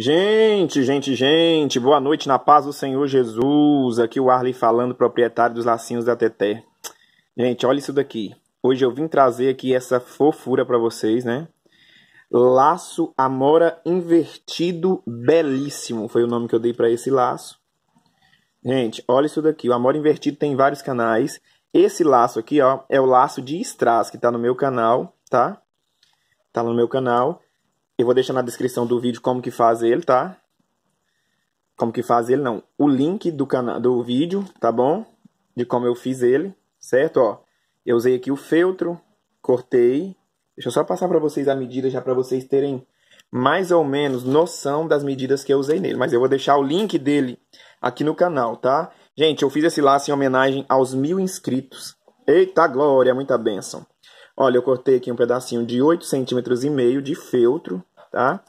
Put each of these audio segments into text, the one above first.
Gente, gente, gente, boa noite na paz do Senhor Jesus. Aqui o Arley falando, proprietário dos Lacinhos da Teté. Gente, olha isso daqui. Hoje eu vim trazer aqui essa fofura para vocês, né? Laço Amora Invertido Belíssimo foi o nome que eu dei para esse laço. Gente, olha isso daqui. O Amora Invertido tem vários canais. Esse laço aqui, ó, é o laço de strass que tá no meu canal, tá? Tá no meu canal. Eu vou deixar na descrição do vídeo como que faz ele, tá? Como que faz ele, não. O link do, do vídeo, tá bom? De como eu fiz ele, certo? Ó, eu usei aqui o feltro, cortei. Deixa eu só passar para vocês a medida já para vocês terem mais ou menos noção das medidas que eu usei nele. Mas eu vou deixar o link dele aqui no canal, tá? Gente, eu fiz esse laço em homenagem aos mil inscritos. Eita glória, muita bênção. Olha, eu cortei aqui um pedacinho de 8 centímetros e meio de feltro tá?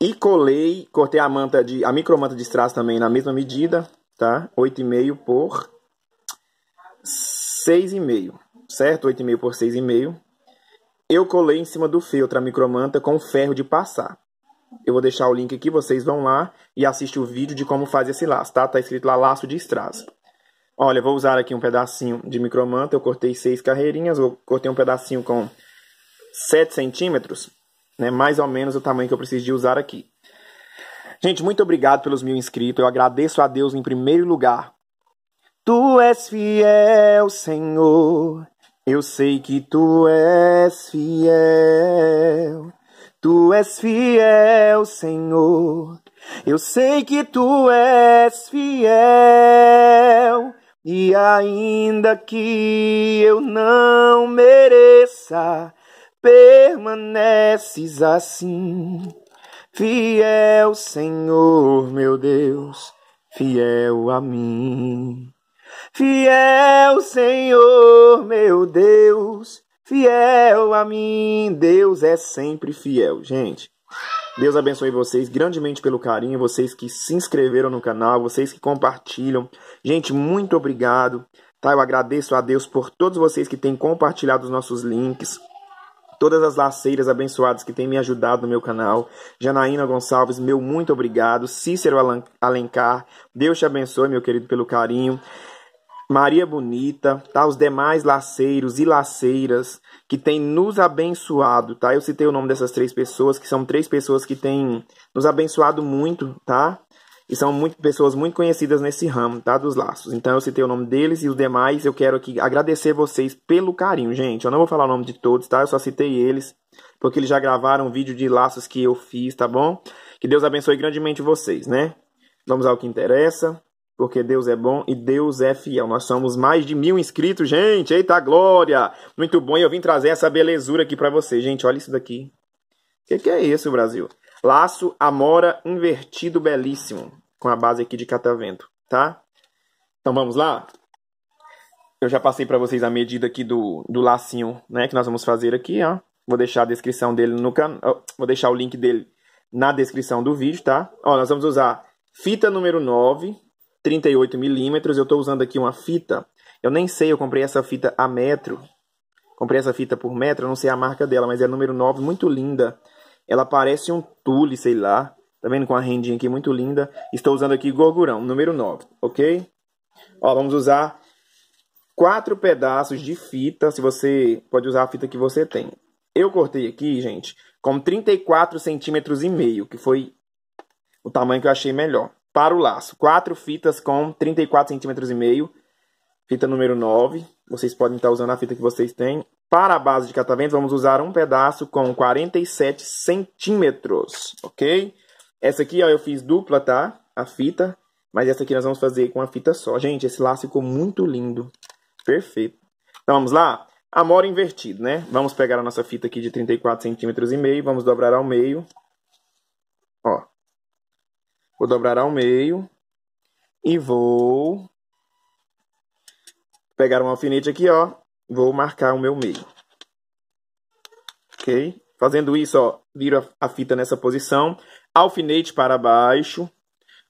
E colei, cortei a manta de a micromanta de strass também na mesma medida, tá? 8,5 por 6,5, certo? 8,5 por 6,5. Eu colei em cima do feltro a micromanta com ferro de passar. Eu vou deixar o link aqui, vocês vão lá e assistem o vídeo de como fazer esse laço, tá? Tá escrito lá laço de strass. Olha, vou usar aqui um pedacinho de micromanta, eu cortei seis carreirinhas, eu cortei um pedacinho com 7 centímetros né, mais ou menos o tamanho que eu preciso de usar aqui. Gente, muito obrigado pelos mil inscritos. Eu agradeço a Deus em primeiro lugar. Tu és fiel, Senhor. Eu sei que tu és fiel. Tu és fiel, Senhor. Eu sei que tu és fiel. E ainda que eu não mereça, permaneces assim. Fiel Senhor, meu Deus, fiel a mim. Fiel Senhor, meu Deus, fiel a mim. Deus é sempre fiel, gente. Deus abençoe vocês grandemente pelo carinho, vocês que se inscreveram no canal, vocês que compartilham. Gente, muito obrigado. Tá? Eu agradeço a Deus por todos vocês que têm compartilhado os nossos links todas as laceiras abençoadas que têm me ajudado no meu canal. Janaína Gonçalves, meu muito obrigado. Cícero Alencar, Deus te abençoe, meu querido, pelo carinho. Maria Bonita, tá? Os demais laceiros e laceiras que têm nos abençoado, tá? Eu citei o nome dessas três pessoas, que são três pessoas que têm nos abençoado muito, tá? E são muito, pessoas muito conhecidas nesse ramo, tá? Dos laços. Então eu citei o nome deles e os demais. Eu quero aqui agradecer vocês pelo carinho, gente. Eu não vou falar o nome de todos, tá? Eu só citei eles, porque eles já gravaram um vídeo de laços que eu fiz, tá bom? Que Deus abençoe grandemente vocês, né? Vamos ao que interessa, porque Deus é bom e Deus é fiel. Nós somos mais de mil inscritos, gente. Eita glória! Muito bom, e eu vim trazer essa belezura aqui para vocês, gente. Olha isso daqui. O que, que é isso, Brasil? Laço Amora invertido belíssimo, com a base aqui de catavento, tá? Então vamos lá? Eu já passei para vocês a medida aqui do, do lacinho, né, que nós vamos fazer aqui, ó. Vou deixar a descrição dele no canal, vou deixar o link dele na descrição do vídeo, tá? Ó, nós vamos usar fita número 9, 38 milímetros. Eu estou usando aqui uma fita. Eu nem sei, eu comprei essa fita a metro. Comprei essa fita por metro, eu não sei a marca dela, mas é número 9, muito linda. Ela parece um tule, sei lá. Tá vendo com a rendinha aqui muito linda? Estou usando aqui gorgurão, número 9, ok? Ó, vamos usar quatro pedaços de fita, se você pode usar a fita que você tem. Eu cortei aqui, gente, com 34 centímetros e meio, que foi o tamanho que eu achei melhor. Para o laço, quatro fitas com 34 centímetros e meio, fita número 9. Vocês podem estar usando a fita que vocês têm para a base de catavento, vamos usar um pedaço com 47 centímetros, ok? Essa aqui, ó, eu fiz dupla, tá? A fita, mas essa aqui nós vamos fazer com a fita só. Gente, esse laço ficou muito lindo, perfeito. Então, vamos lá? Amora invertido, né? Vamos pegar a nossa fita aqui de 34 centímetros e meio, vamos dobrar ao meio. Ó. Vou dobrar ao meio e vou pegar um alfinete aqui, ó, Vou marcar o meu meio. Ok? Fazendo isso, ó, viro a fita nessa posição, alfinete para baixo.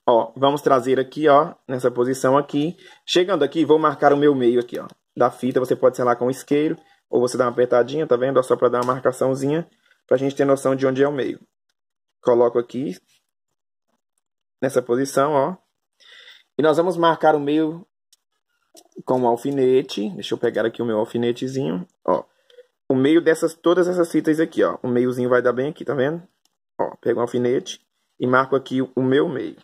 Ó, vamos trazer aqui, ó, nessa posição aqui. Chegando aqui, vou marcar o meu meio aqui, ó, da fita. Você pode selar com isqueiro, ou você dá uma apertadinha, tá vendo? Ó, só para dar uma marcaçãozinha, para a gente ter noção de onde é o meio. Coloco aqui, nessa posição, ó. E nós vamos marcar o meio com um alfinete. Deixa eu pegar aqui o meu alfinetezinho. Ó, o meio dessas todas essas fitas aqui, ó. O meiozinho vai dar bem aqui, tá vendo? Ó, pego um alfinete e marco aqui o meu meio.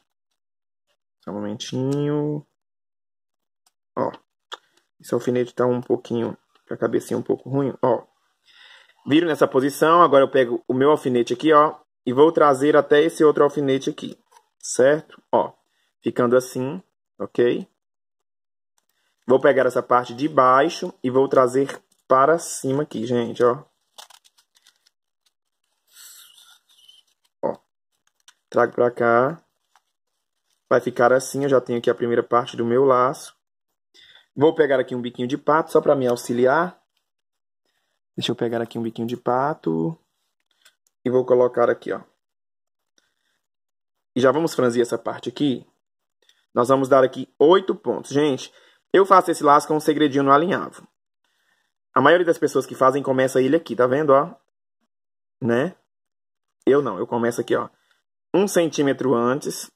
Só um momentinho. Ó. Esse alfinete tá um pouquinho com a cabecinha um pouco ruim, ó. Viro nessa posição, agora eu pego o meu alfinete aqui, ó, e vou trazer até esse outro alfinete aqui, certo? Ó, ficando assim, ok? Vou pegar essa parte de baixo e vou trazer para cima aqui, gente, ó. ó. Trago para cá. Vai ficar assim, eu já tenho aqui a primeira parte do meu laço. Vou pegar aqui um biquinho de pato, só para me auxiliar. Deixa eu pegar aqui um biquinho de pato. E vou colocar aqui, ó. E já vamos franzir essa parte aqui. Nós vamos dar aqui oito pontos. Gente, eu faço esse laço com um segredinho no alinhavo. A maioria das pessoas que fazem começa ele aqui, tá vendo, ó? Né? Eu não, eu começo aqui, ó. Um centímetro antes.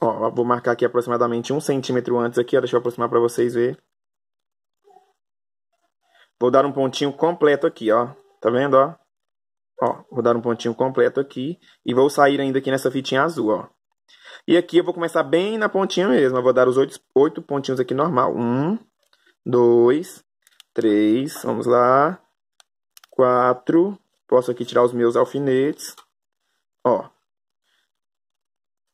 Ó, vou marcar aqui aproximadamente um centímetro antes aqui, ó. Deixa eu aproximar pra vocês verem. Vou dar um pontinho completo aqui, ó. Tá vendo, ó? Ó, vou dar um pontinho completo aqui. E vou sair ainda aqui nessa fitinha azul, ó. E aqui eu vou começar bem na pontinha mesmo. Eu vou dar os oito, oito pontinhos aqui normal. Um, dois, três, vamos lá. Quatro. Posso aqui tirar os meus alfinetes. Ó.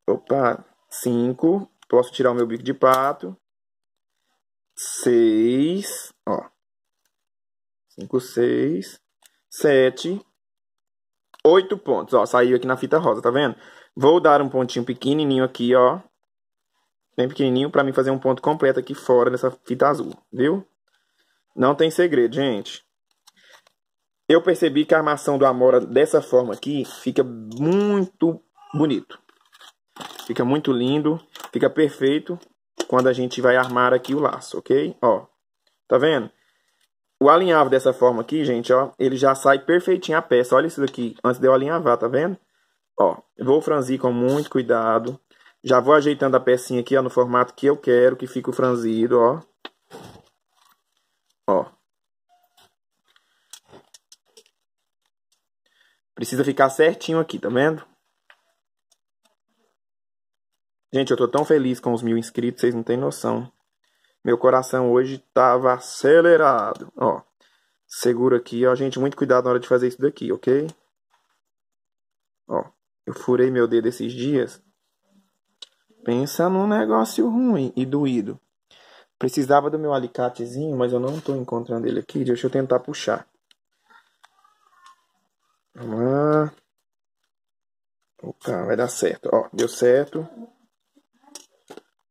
Opa. Cinco. Posso tirar o meu bico de pato. Seis. Ó. Cinco, seis. Sete. Oito pontos. Ó, saiu aqui na fita rosa, tá vendo? Vou dar um pontinho pequenininho aqui, ó. Bem pequenininho para mim fazer um ponto completo aqui fora dessa fita azul, viu? Não tem segredo, gente. Eu percebi que a armação do Amora dessa forma aqui fica muito bonito. Fica muito lindo, fica perfeito quando a gente vai armar aqui o laço, ok? Ó, tá vendo? O alinhavo dessa forma aqui, gente, ó, ele já sai perfeitinho a peça. Olha isso daqui, antes de eu alinhavar, tá vendo? Ó, vou franzir com muito cuidado. Já vou ajeitando a pecinha aqui, ó, no formato que eu quero, que fique o franzido, ó. Ó. Precisa ficar certinho aqui, tá vendo? Gente, eu tô tão feliz com os mil inscritos, vocês não têm noção. Meu coração hoje tava acelerado, ó. Segura aqui, ó, gente, muito cuidado na hora de fazer isso daqui, ok? eu furei meu dedo esses dias. Pensa num negócio ruim e doído. Precisava do meu alicatezinho, mas eu não estou encontrando ele aqui. Deixa eu tentar puxar. Vamos lá. Opa, vai dar certo. Ó, deu certo.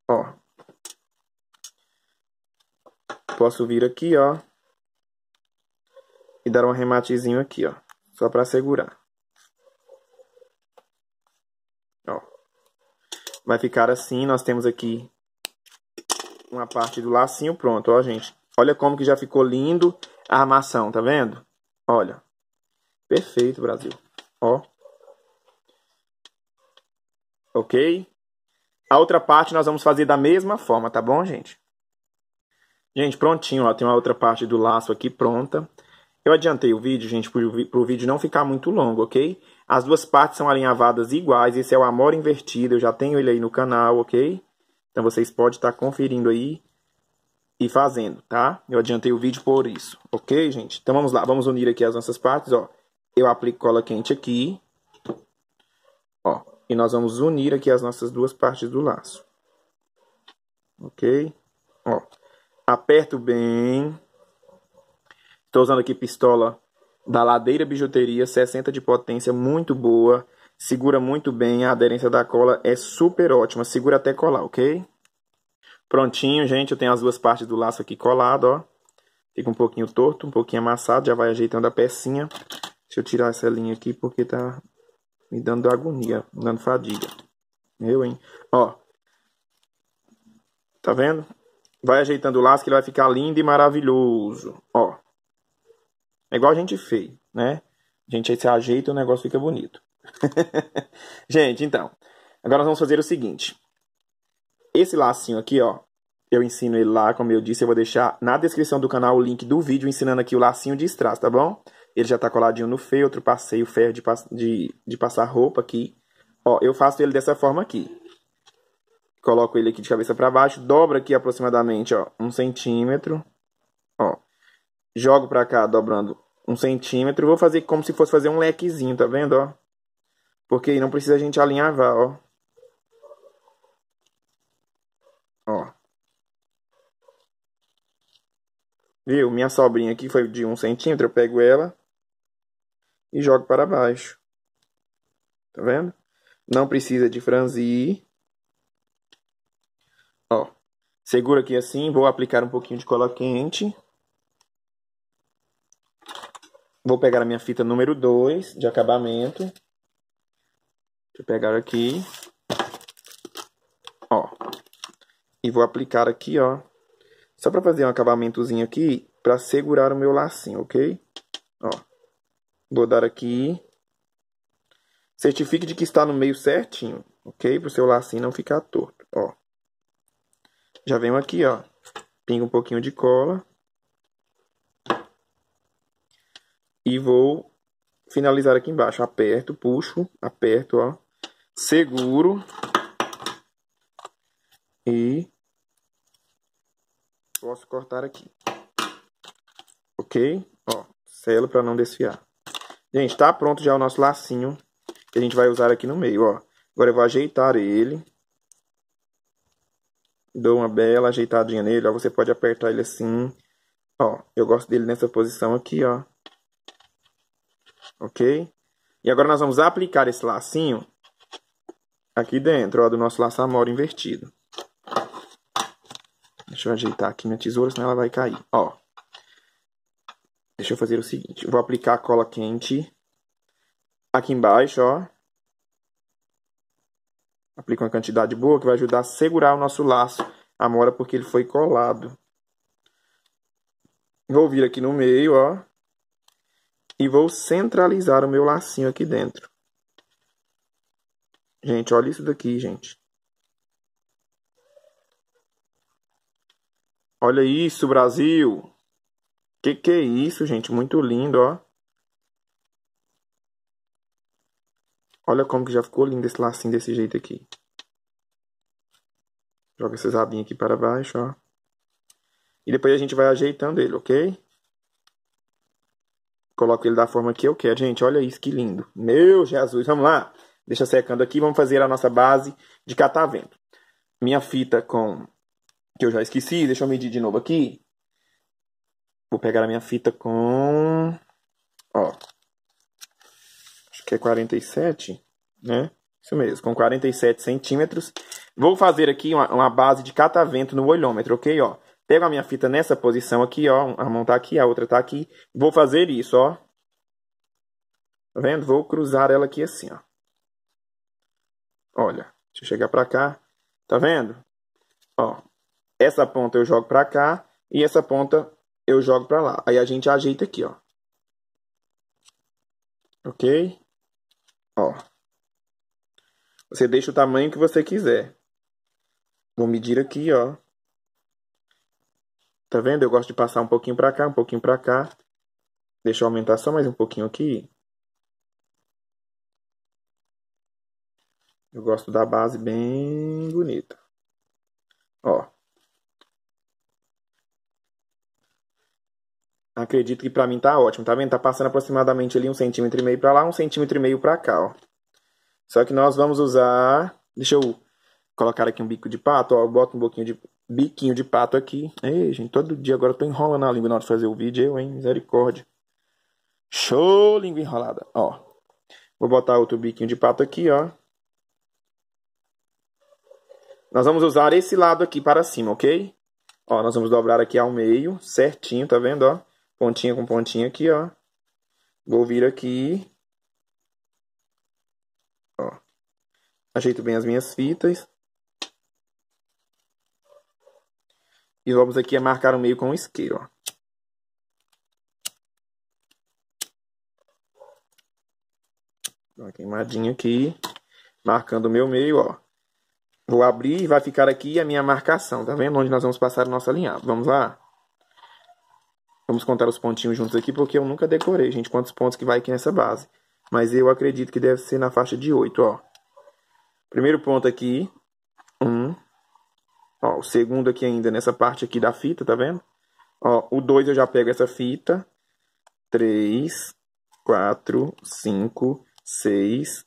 Ó. Posso vir aqui, ó. E dar um rematezinho aqui, ó. Só para segurar. Vai ficar assim, nós temos aqui uma parte do lacinho pronto, ó, gente. Olha como que já ficou lindo a armação, tá vendo? Olha. Perfeito, Brasil. Ó. Ok? A outra parte nós vamos fazer da mesma forma, tá bom, gente? Gente, prontinho, ó. Tem uma outra parte do laço aqui pronta. Eu adiantei o vídeo, gente, para o vídeo não ficar muito longo, ok? As duas partes são alinhavadas iguais. Esse é o Amor Invertido. Eu já tenho ele aí no canal, ok? Então vocês podem estar conferindo aí e fazendo, tá? Eu adiantei o vídeo por isso, ok, gente? Então vamos lá, vamos unir aqui as nossas partes, ó. Eu aplico cola quente aqui, ó. E nós vamos unir aqui as nossas duas partes do laço. Ok? Ó. Aperto bem. Estou usando aqui pistola da Ladeira Bijuteria, 60 de potência, muito boa, segura muito bem, a aderência da cola é super ótima, segura até colar, ok? Prontinho, gente, eu tenho as duas partes do laço aqui colado, ó. Fica um pouquinho torto, um pouquinho amassado, já vai ajeitando a pecinha. Deixa eu tirar essa linha aqui porque tá me dando agonia, me dando fadiga. Eu, hein? Ó. Tá vendo? Vai ajeitando o laço que ele vai ficar lindo e maravilhoso. Ó. É igual a gente feio, né? A gente se ajeita e o negócio fica bonito. gente, então. Agora nós vamos fazer o seguinte. Esse lacinho aqui, ó. Eu ensino ele lá, como eu disse, eu vou deixar na descrição do canal o link do vídeo ensinando aqui o lacinho de strass, tá bom? Ele já tá coladinho no feltro, passei o ferro de, de, de passar roupa aqui. Ó, eu faço ele dessa forma aqui. Coloco ele aqui de cabeça para baixo, dobra aqui aproximadamente, ó, um centímetro jogo para cá dobrando um centímetro, vou fazer como se fosse fazer um lequezinho, tá vendo, ó? Porque não precisa a gente alinhavar, ó. Ó. Viu? Minha sobrinha aqui foi de um centímetro, eu pego ela e jogo para baixo. Tá vendo? Não precisa de franzir. Ó. Seguro aqui assim, vou aplicar um pouquinho de cola quente. Vou pegar a minha fita número 2 de acabamento. Deixa eu pegar aqui. Ó. E vou aplicar aqui, ó. Só pra fazer um acabamentozinho aqui, pra segurar o meu lacinho, ok? Ó. Vou dar aqui. Certifique de que está no meio certinho, ok? Pro seu lacinho não ficar torto, ó. Já venho aqui, ó. Pingo um pouquinho de cola. e vou finalizar aqui embaixo. Aperto, puxo, aperto, ó. Seguro. E posso cortar aqui. Ok? Ó, selo para não desfiar. Gente, tá pronto já o nosso lacinho que a gente vai usar aqui no meio, ó. Agora eu vou ajeitar ele. Dou uma bela ajeitadinha nele, ó. Você pode apertar ele assim. Ó, eu gosto dele nessa posição aqui, ó ok? E agora nós vamos aplicar esse lacinho aqui dentro, ó, do nosso laço amora invertido. Deixa eu ajeitar aqui minha tesoura, senão ela vai cair, ó. Deixa eu fazer o seguinte, vou aplicar a cola quente aqui embaixo, ó. Aplica uma quantidade boa que vai ajudar a segurar o nosso laço amora porque ele foi colado. Vou vir aqui no meio, ó e vou centralizar o meu lacinho aqui dentro. Gente, olha isso daqui, gente. Olha isso, Brasil! Que que é isso, gente? Muito lindo, ó. Olha como que já ficou lindo esse lacinho desse jeito aqui. Joga essas abinhas aqui para baixo, ó. E depois a gente vai ajeitando ele, ok? coloco ele da forma que eu quero. Gente, olha isso, que lindo. Meu Jesus, vamos lá. Deixa secando aqui, vamos fazer a nossa base de catavento. Minha fita com... que eu já esqueci, deixa eu medir de novo aqui. Vou pegar a minha fita com... ó... Acho que é 47, né? Isso mesmo, com 47 centímetros. Vou fazer aqui uma, uma base de catavento no olhômetro, ok? Ó, Pego a minha fita nessa posição aqui, ó. A mão tá aqui, a outra tá aqui. Vou fazer isso, ó. Tá vendo? Vou cruzar ela aqui assim, ó. Olha, deixa eu chegar pra cá. Tá vendo? Ó, essa ponta eu jogo pra cá e essa ponta eu jogo pra lá. Aí a gente ajeita aqui, ó. Ok? Ó. Você deixa o tamanho que você quiser. Vou medir aqui, ó. Tá vendo? Eu gosto de passar um pouquinho para cá, um pouquinho para cá. Deixa eu aumentar só mais um pouquinho aqui. Eu gosto da base bem bonita. Ó. Acredito que pra mim tá ótimo, tá vendo? Tá passando aproximadamente ali um centímetro e meio pra lá, um centímetro e meio pra cá, ó. Só que nós vamos usar... Deixa eu colocar aqui um bico de pato, ó. Eu boto um pouquinho de, biquinho de pato aqui. Ei, gente, todo dia agora eu tô enrolando a língua na hora de fazer o vídeo, eu, hein? Misericórdia. Show, língua enrolada. Ó. Vou botar outro biquinho de pato aqui, ó. Nós vamos usar esse lado aqui para cima, ok? Ó, nós vamos dobrar aqui ao meio, certinho, tá vendo, ó? Pontinha com pontinha aqui, ó. Vou vir aqui. Ó. Ajeito bem as minhas fitas. E vamos aqui marcar o meio com o isqueiro. Ó. Uma queimadinha aqui. Marcando o meu meio, ó. Vou abrir e vai ficar aqui a minha marcação, tá vendo? Onde nós vamos passar o nossa linha. Vamos lá? Vamos contar os pontinhos juntos aqui, porque eu nunca decorei, gente, quantos pontos que vai aqui nessa base. Mas eu acredito que deve ser na faixa de 8, ó. Primeiro ponto aqui, o segundo aqui ainda, nessa parte aqui da fita, tá vendo? Ó, o 2 eu já pego essa fita. 3, 4, 5, 6,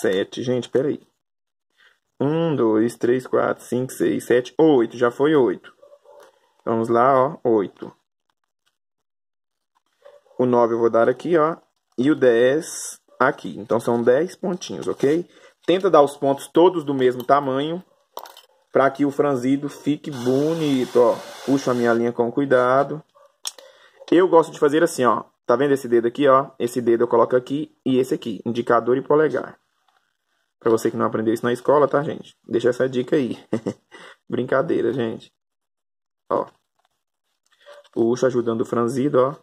7. Gente, peraí. 1, 2, 3, 4, 5, 6, 7, 8. Já foi 8. Vamos lá, ó, 8. O 9 eu vou dar aqui, ó. E o 10 aqui. Então, são 10 pontinhos, ok? Tenta dar os pontos todos do mesmo tamanho para que o franzido fique bonito, ó. Puxo a minha linha com cuidado. Eu gosto de fazer assim, ó. Tá vendo esse dedo aqui, ó? Esse dedo eu coloco aqui e esse aqui, indicador e polegar. Para você que não aprendeu isso na escola, tá, gente? Deixa essa dica aí. Brincadeira, gente. Ó. Puxo ajudando o franzido, ó.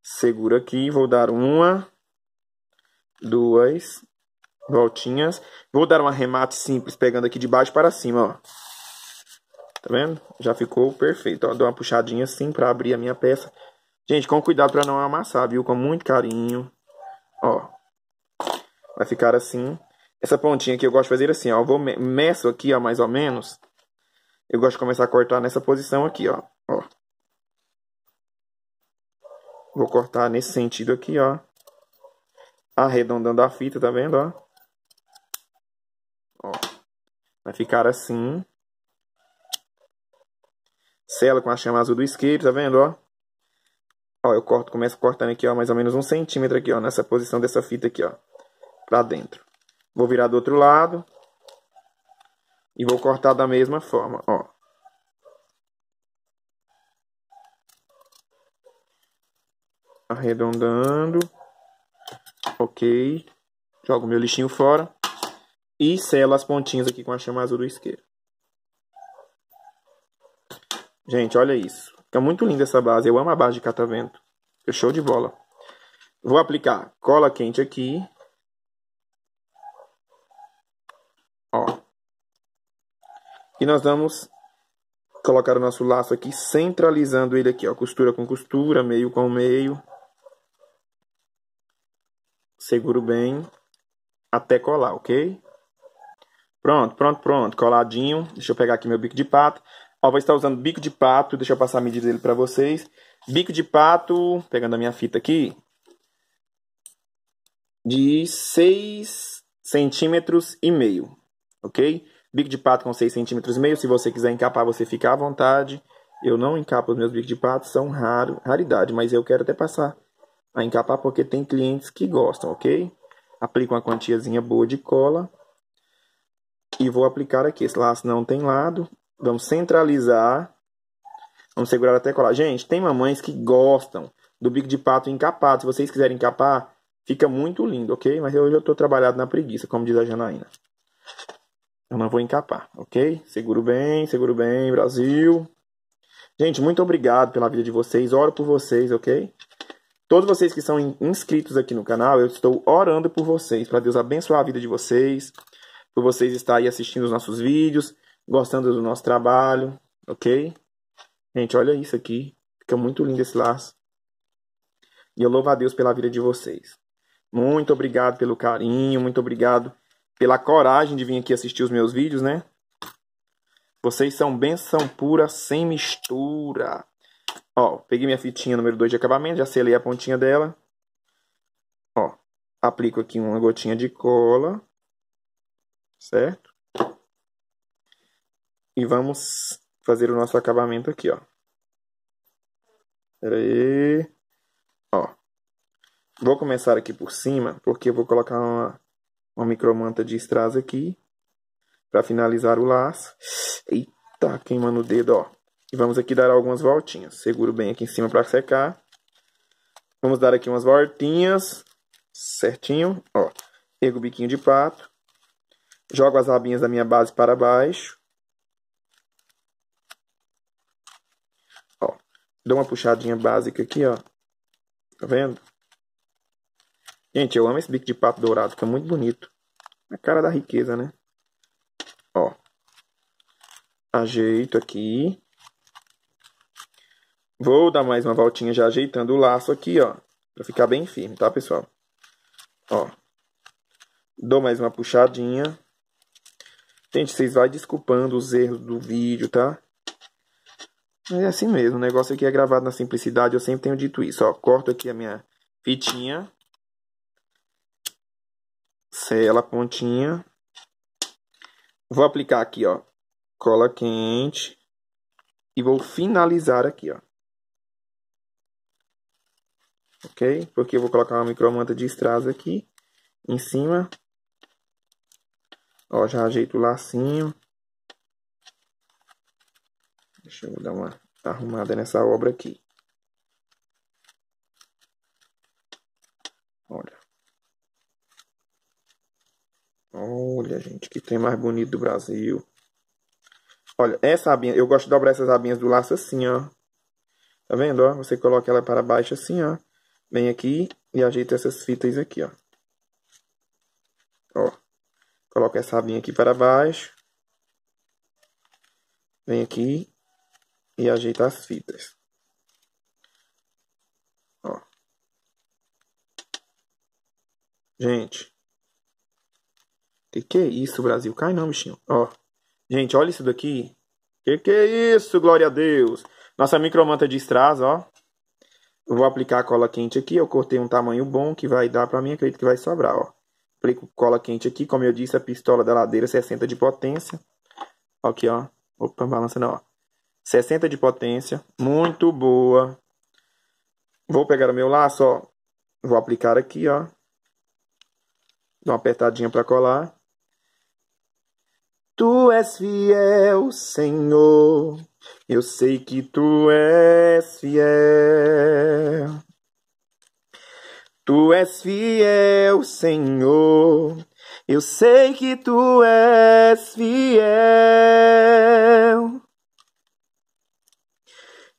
segura aqui, vou dar uma, duas, voltinhas. Vou dar um arremate simples, pegando aqui de baixo para cima, ó. Tá vendo? Já ficou perfeito, ó. Dou uma puxadinha assim para abrir a minha peça. Gente, com cuidado para não amassar, viu? Com muito carinho. Ó. Vai ficar assim. Essa pontinha aqui eu gosto de fazer assim, ó. Eu vou me meço aqui, ó, mais ou menos. Eu gosto de começar a cortar nessa posição aqui, ó. ó. Vou cortar nesse sentido aqui, ó. Arredondando a fita, tá vendo, ó? Vai ficar assim. Sela com a chama azul do escape, tá vendo, ó? Ó, eu corto, começo cortando aqui, ó, mais ou menos um centímetro aqui, ó, nessa posição dessa fita aqui, ó. Pra dentro. Vou virar do outro lado. E vou cortar da mesma forma, ó. Arredondando. Ok. Jogo meu lixinho fora. E sela as pontinhas aqui com a chama azul do isqueiro. Gente, olha isso. Fica muito linda essa base. Eu amo a base de catavento. É show de bola. Vou aplicar cola quente aqui. Ó. E nós vamos colocar o nosso laço aqui, centralizando ele aqui, ó. Costura com costura, meio com meio. Seguro bem. Até colar, ok? Pronto, pronto, pronto. Coladinho. Deixa eu pegar aqui meu bico de pato. Ó, vou estar usando bico de pato. Deixa eu passar a medida dele para vocês. Bico de pato, pegando a minha fita aqui, de 6 centímetros e meio, ok? Bico de pato com 6 centímetros e meio. Se você quiser encapar, você fica à vontade. Eu não encapo os meus bicos de pato, são raro, raridade, mas eu quero até passar a encapar porque tem clientes que gostam, ok? Aplica uma quantiazinha boa de cola e vou aplicar aqui. Esse laço não tem lado. Vamos centralizar. Vamos segurar até colar. Gente, tem mamães que gostam do bico de pato encapado. Se vocês quiserem encapar, fica muito lindo, ok? Mas hoje eu estou trabalhado na preguiça, como diz a Janaína. Eu não vou encapar, ok? Seguro bem, seguro bem, Brasil. Gente, muito obrigado pela vida de vocês. Oro por vocês, ok? Todos vocês que são inscritos aqui no canal, eu estou orando por vocês, para Deus abençoar a vida de vocês, por vocês estarem assistindo os nossos vídeos, gostando do nosso trabalho, ok? Gente, olha isso aqui. Fica muito lindo esse laço. E eu louvo a Deus pela vida de vocês. Muito obrigado pelo carinho, muito obrigado pela coragem de vir aqui assistir os meus vídeos, né? Vocês são benção pura, sem mistura. Ó, peguei minha fitinha número 2 de acabamento, já selei a pontinha dela. Ó, aplico aqui uma gotinha de cola certo? E vamos fazer o nosso acabamento aqui, ó. Pera aí. Ó. Vou começar aqui por cima, porque eu vou colocar uma, uma micromanta de strass aqui. Pra finalizar o laço. Eita, queimando o dedo, ó. E vamos aqui dar algumas voltinhas. Seguro bem aqui em cima para secar. Vamos dar aqui umas voltinhas. Certinho, ó. Pego o biquinho de pato jogo as abinhas da minha base para baixo. Ó, dou uma puxadinha básica aqui, ó. Tá vendo? Gente, eu amo esse bico de pato dourado, fica muito bonito. A cara da riqueza, né? Ó. Ajeito aqui. Vou dar mais uma voltinha já ajeitando o laço aqui, ó. Pra ficar bem firme, tá, pessoal? Ó. Dou mais uma puxadinha. Gente, vocês vai desculpando os erros do vídeo, tá? Mas é assim mesmo, o negócio aqui é gravado na simplicidade, eu sempre tenho dito isso, ó. Corto aqui a minha fitinha. Sela a pontinha. Vou aplicar aqui, ó, cola quente. E vou finalizar aqui, ó. Ok? Porque eu vou colocar uma micromanta de strass aqui em cima Ó, já ajeito o lacinho. Deixa eu dar uma arrumada nessa obra aqui. Olha. Olha, gente, que tem mais bonito do Brasil. Olha, essa abinha, eu gosto de dobrar essas abinhas do laço assim, ó. Tá vendo, ó? Você coloca ela para baixo assim, ó. Vem aqui e ajeita essas fitas aqui, ó. Ó. Coloco essa abinha aqui para baixo. Vem aqui e ajeita as fitas. Ó. Gente. Que que é isso, Brasil? Cai não, bichinho. Ó. Gente, olha isso daqui. Que que é isso, glória a Deus. Nossa micromanta de strass, ó. Eu vou aplicar a cola quente aqui. Eu cortei um tamanho bom que vai dar para mim. Acredito que vai sobrar, ó aplico cola quente aqui. Como eu disse, a pistola da ladeira 60 de potência. Aqui, ó. Opa, balança não, ó. 60 de potência. Muito boa. Vou pegar o meu laço, ó. Vou aplicar aqui, ó. Dá uma apertadinha para colar. Tu és fiel, Senhor. Eu sei que tu és fiel. Tu és fiel, Senhor. Eu sei que tu és fiel.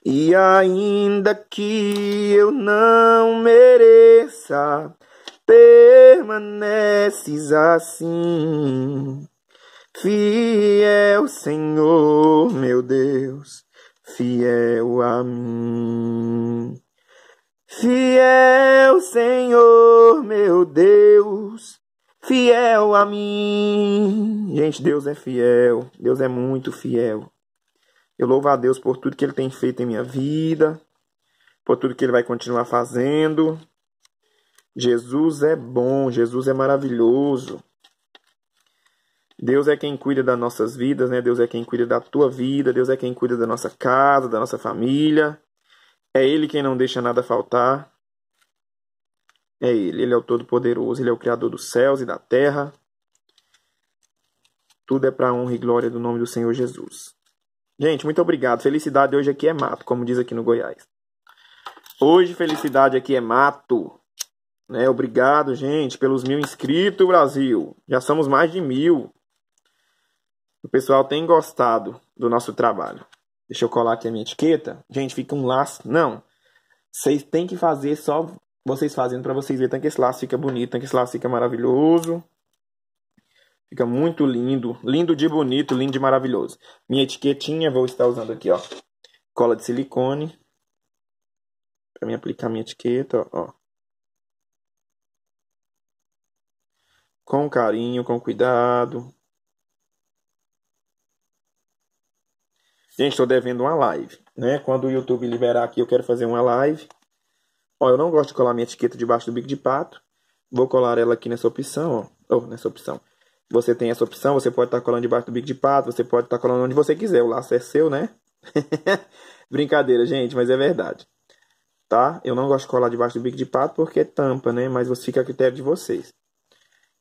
E ainda que eu não mereça, permaneces assim. Fiel, Senhor, meu Deus, fiel a mim. Fiel é Senhor, meu Deus, fiel a mim. Gente, Deus é fiel, Deus é muito fiel. Eu louvo a Deus por tudo que Ele tem feito em minha vida, por tudo que Ele vai continuar fazendo. Jesus é bom, Jesus é maravilhoso. Deus é quem cuida das nossas vidas, né? Deus é quem cuida da tua vida, Deus é quem cuida da nossa casa, da nossa família. É Ele quem não deixa nada faltar. É Ele. Ele é o Todo-Poderoso. Ele é o Criador dos céus e da terra. Tudo é para honra e glória do nome do Senhor Jesus. Gente, muito obrigado. Felicidade hoje aqui é mato, como diz aqui no Goiás. Hoje, felicidade aqui é mato. Né? Obrigado, gente, pelos mil inscritos, Brasil. Já somos mais de mil. O pessoal tem gostado do nosso trabalho. Deixa eu colar aqui a minha etiqueta. Gente, fica um laço. Não. Vocês têm que fazer só vocês fazendo para vocês verem que esse laço fica bonito, que esse laço fica maravilhoso. Fica muito lindo. Lindo de bonito, lindo de maravilhoso. Minha etiquetinha, vou estar usando aqui, ó. Cola de silicone. Pra mim aplicar minha etiqueta, ó. Com carinho, com cuidado. Gente, estou devendo uma live, né? Quando o YouTube liberar aqui, eu quero fazer uma live. Ó, eu não gosto de colar minha etiqueta debaixo do bico de pato. Vou colar ela aqui nessa opção, ó. Oh, nessa opção. Você tem essa opção, você pode estar tá colando debaixo do bico de pato, você pode estar tá colando onde você quiser. O laço é seu, né? Brincadeira, gente, mas é verdade. Tá? Eu não gosto de colar debaixo do bico de pato porque é tampa, né? Mas você fica a critério de vocês.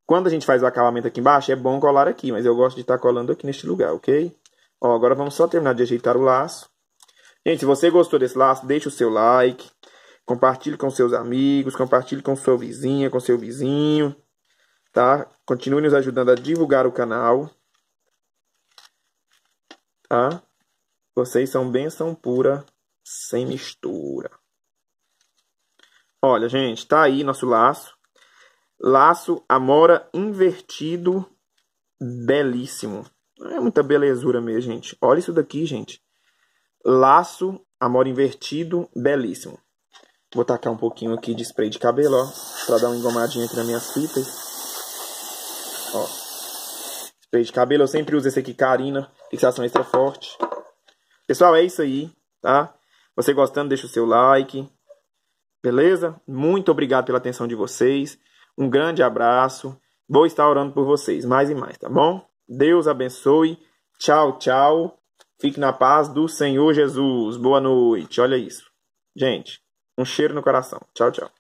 Quando a gente faz o acabamento aqui embaixo, é bom colar aqui, mas eu gosto de estar tá colando aqui neste lugar, ok? Ó, agora vamos só terminar de ajeitar o laço. Gente, se você gostou desse laço, deixe o seu like. Compartilhe com seus amigos, compartilhe com sua vizinha, com seu vizinho, tá? Continue nos ajudando a divulgar o canal, tá? Vocês são bênção pura, sem mistura. Olha, gente, tá aí nosso laço. Laço Amora invertido, belíssimo é muita belezura mesmo, gente. Olha isso daqui, gente. Laço, amor invertido, belíssimo. Vou tacar um pouquinho aqui de spray de cabelo, ó. Pra dar uma engomadinha aqui nas minhas fitas. Ó. Spray de cabelo, eu sempre uso esse aqui, Carina. Fixação extra forte. Pessoal, é isso aí, tá? Você gostando, deixa o seu like. Beleza? Muito obrigado pela atenção de vocês. Um grande abraço. Vou estar orando por vocês mais e mais, tá bom? Deus abençoe. Tchau, tchau. Fique na paz do Senhor Jesus. Boa noite. Olha isso. Gente, um cheiro no coração. Tchau, tchau.